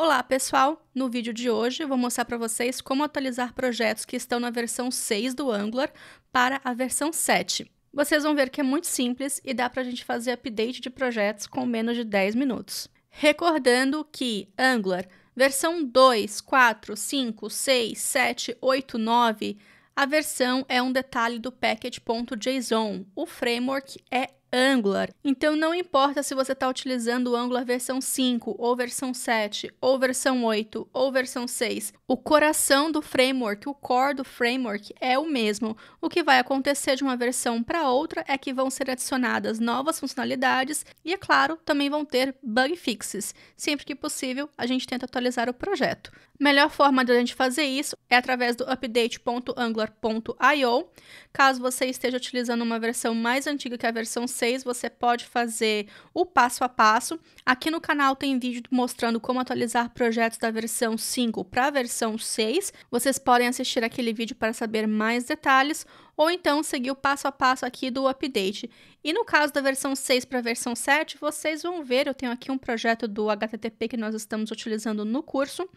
Olá, pessoal! No vídeo de hoje eu vou mostrar para vocês como atualizar projetos que estão na versão 6 do Angular para a versão 7. Vocês vão ver que é muito simples e dá para a gente fazer update de projetos com menos de 10 minutos. Recordando que Angular versão 2, 4, 5, 6, 7, 8, 9, a versão é um detalhe do package.json. O framework é Angular. Então não importa se você está utilizando o Angular versão 5, ou versão 7, ou versão 8, ou versão 6. O coração do framework, o core do framework é o mesmo. O que vai acontecer de uma versão para outra é que vão ser adicionadas novas funcionalidades e, é claro, também vão ter bug fixes. Sempre que possível, a gente tenta atualizar o projeto. Melhor forma de a gente fazer isso é através do update.angular.io. Caso você esteja utilizando uma versão mais antiga que a versão 5, vocês, você pode fazer o passo a passo. Aqui no canal tem vídeo mostrando como atualizar projetos da versão 5 para a versão 6. Vocês podem assistir aquele vídeo para saber mais detalhes ou então seguir o passo a passo aqui do update. E no caso da versão 6 para a versão 7, vocês vão ver, eu tenho aqui um projeto do HTTP que nós estamos utilizando no curso,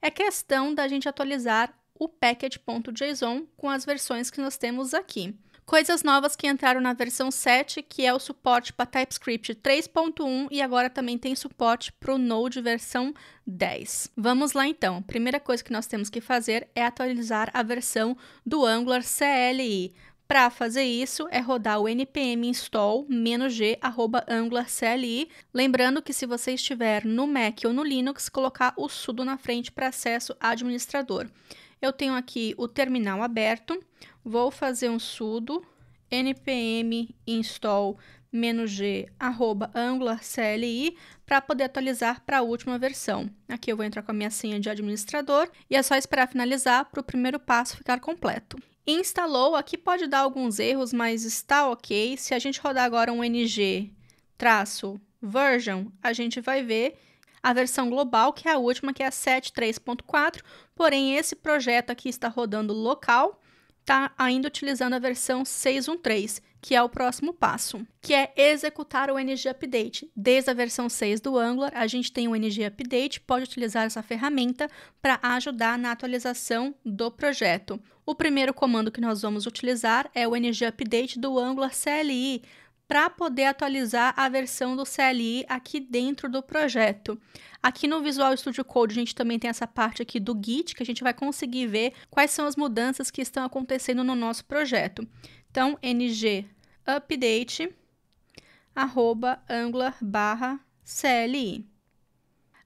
é questão da gente atualizar o package.json com as versões que nós temos aqui. Coisas novas que entraram na versão 7, que é o suporte para TypeScript 3.1 e agora também tem suporte para o Node versão 10. Vamos lá então. A primeira coisa que nós temos que fazer é atualizar a versão do Angular CLI. Para fazer isso, é rodar o npm install -g arroba angularcli. Lembrando que se você estiver no Mac ou no Linux, colocar o sudo na frente para acesso administrador. Eu tenho aqui o terminal aberto, vou fazer um sudo npm install -g arroba angular cli para poder atualizar para a última versão. Aqui eu vou entrar com a minha senha de administrador e é só esperar finalizar para o primeiro passo ficar completo. Instalou, aqui pode dar alguns erros, mas está ok. Se a gente rodar agora um ng-version, a gente vai ver a versão global, que é a última, que é a 7.3.4, porém esse projeto aqui está rodando local, está ainda utilizando a versão 6.1.3, que é o próximo passo, que é executar o NG Update. Desde a versão 6 do Angular, a gente tem o NG Update, pode utilizar essa ferramenta para ajudar na atualização do projeto. O primeiro comando que nós vamos utilizar é o ng update do Angular CLI para poder atualizar a versão do CLI aqui dentro do projeto. Aqui no Visual Studio Code, a gente também tem essa parte aqui do Git, que a gente vai conseguir ver quais são as mudanças que estão acontecendo no nosso projeto. Então, ng update arroba angular barra CLI.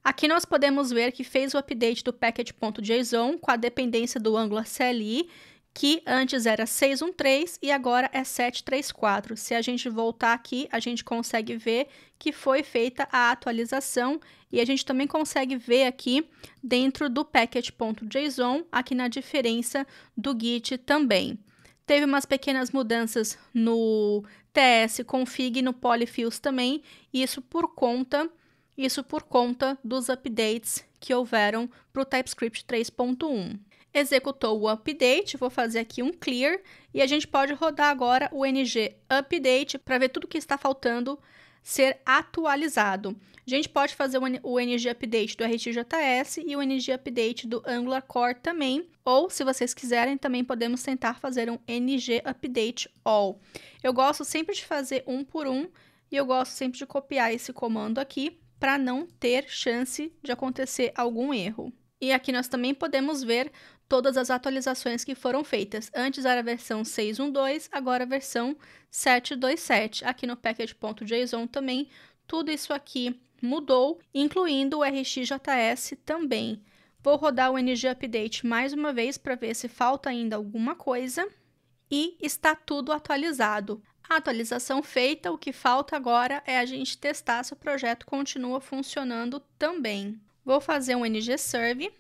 Aqui nós podemos ver que fez o update do package.json com a dependência do Angular CLI que antes era 613 e agora é 734. Se a gente voltar aqui, a gente consegue ver que foi feita a atualização e a gente também consegue ver aqui dentro do packet.json, aqui na diferença do Git também. Teve umas pequenas mudanças no TS config e no polyfills também, isso por conta isso por conta dos updates que houveram para o TypeScript 3.1. Executou o update, vou fazer aqui um clear e a gente pode rodar agora o ng update para ver tudo que está faltando ser atualizado. A gente pode fazer o ng update do RTJS e o ng update do Angular Core também, ou se vocês quiserem também podemos tentar fazer um ng update all. Eu gosto sempre de fazer um por um e eu gosto sempre de copiar esse comando aqui para não ter chance de acontecer algum erro. E aqui nós também podemos ver todas as atualizações que foram feitas. Antes era a versão 612, agora a versão 727. Aqui no package.json também, tudo isso aqui mudou, incluindo o RxJS também. Vou rodar o ng update mais uma vez para ver se falta ainda alguma coisa e está tudo atualizado. A atualização feita, o que falta agora é a gente testar se o projeto continua funcionando também. Vou fazer um NG Serve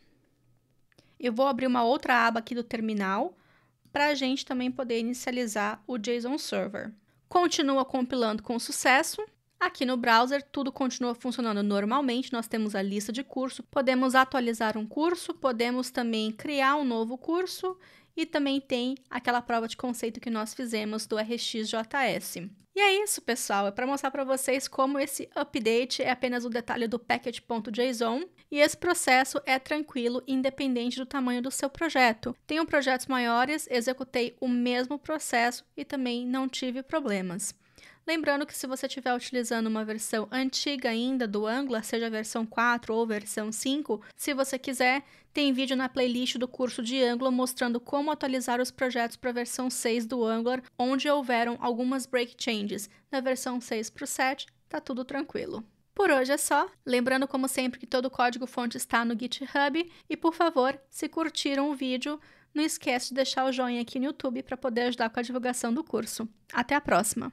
e vou abrir uma outra aba aqui do terminal para a gente também poder inicializar o JSON Server. Continua compilando com sucesso. Aqui no browser, tudo continua funcionando normalmente. Nós temos a lista de curso, podemos atualizar um curso, podemos também criar um novo curso e também tem aquela prova de conceito que nós fizemos do RxJS. E é isso, pessoal. É para mostrar para vocês como esse update é apenas o detalhe do packet.json e esse processo é tranquilo, independente do tamanho do seu projeto. Tenho projetos maiores, executei o mesmo processo e também não tive problemas. Lembrando que se você estiver utilizando uma versão antiga ainda do Angular, seja a versão 4 ou versão 5, se você quiser, tem vídeo na playlist do curso de Angular mostrando como atualizar os projetos para a versão 6 do Angular, onde houveram algumas break changes. Na versão 6 para o 7, tá tudo tranquilo. Por hoje é só. Lembrando, como sempre, que todo o código-fonte está no GitHub. E, por favor, se curtiram o vídeo, não esquece de deixar o joinha aqui no YouTube para poder ajudar com a divulgação do curso. Até a próxima!